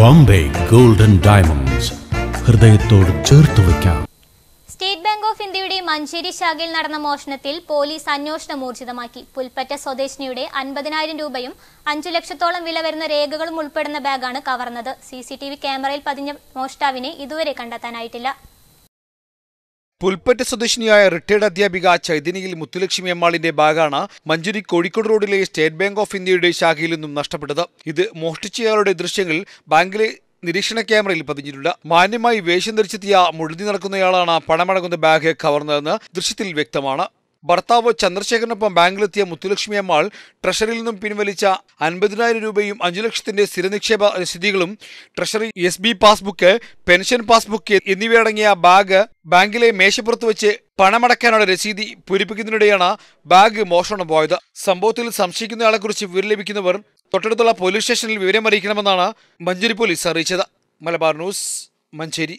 Bombay golden diamonds ഹൃദയത്തോട് ചേർത്ത് വയ്ക്കാം സ്റ്റേറ്റ് ബാങ്ക് ഓഫ് ഇന്ത്യയുടെ മഞ്ചേരി ശാഖയിൽ നടന്ന മോഷണത്തിൽ പോലീസ് അന്വേഷണം ഊർജിതമാക്കി പുൽപ്പറ്റ സ്വദേശിനിയുടെ അൻപതിനായിരം രൂപയും അഞ്ചു ലക്ഷത്തോളം വില വരുന്ന രേഖകളും ഉൾപ്പെടുന്ന ബാഗാണ് കവർന്നത് സി ക്യാമറയിൽ പതിഞ്ഞ മോഷ്ടാവിനെ ഇതുവരെ കണ്ടെത്താനായിട്ടില്ല പുൽപ്പറ്റ സ്വദേശിനിയായ റിട്ടയർഡ് അധ്യാപിക ചൈതന്യയിൽ മുത്തുലക്ഷ്മി എമ്മാളിന്റെ ബാഗാണ് മഞ്ചേരി കോഴിക്കോട് റോഡിലെ സ്റ്റേറ്റ് ബാങ്ക് ഓഫ് ഇന്ത്യയുടെ ശാഖയിൽ നിന്നും നഷ്ടപ്പെട്ടത് ഇത് മോഷ്ടിച്ചയാളുടെ ദൃശ്യങ്ങൾ ബാങ്കിലെ നിരീക്ഷണ ക്യാമറയിൽ പതിഞ്ഞിട്ടുണ്ട് മാന്യമായി വേഷം ധരിച്ചെത്തിയ മുഴുതി നടക്കുന്നയാളാണ് പണമടങ്ങുന്ന ബാഗ് കവർന്നതെന്ന് ദൃശ്യത്തിൽ വ്യക്തമാണ് ഭർത്താവ് ചന്ദ്രശേഖരനൊപ്പം ബാങ്കിലെത്തിയ മുത്തുലക്ഷ്മി അമ്മാൾ ട്രഷറിയിൽ നിന്നും പിൻവലിച്ച അൻപതിനായിരം രൂപയും അഞ്ചു ലക്ഷത്തിന്റെ സ്ഥിരനിക്ഷേപ രസീതികളും treasury S B passbook pension passbook എന്നിവയടങ്ങിയ ബാഗ് ബാങ്കിലെ മേശപ്പുറത്ത് വെച്ച് പണമടയ്ക്കാനുള്ള രസീതി പൂരിപ്പിക്കുന്നതിനിടെയാണ് ബാഗ് മോഷണം പോയത് സംഭവത്തിൽ സംശയിക്കുന്നയാളെക്കുറിച്ച് വിവരം ലഭിക്കുന്നവർ തൊട്ടടുത്തുള്ള പോലീസ് സ്റ്റേഷനിൽ വിവരം അറിയിക്കണമെന്നാണ് മഞ്ചേരി പോലീസ് അറിയിച്ചത് മലബാർ ന്യൂസ് മഞ്ചേരി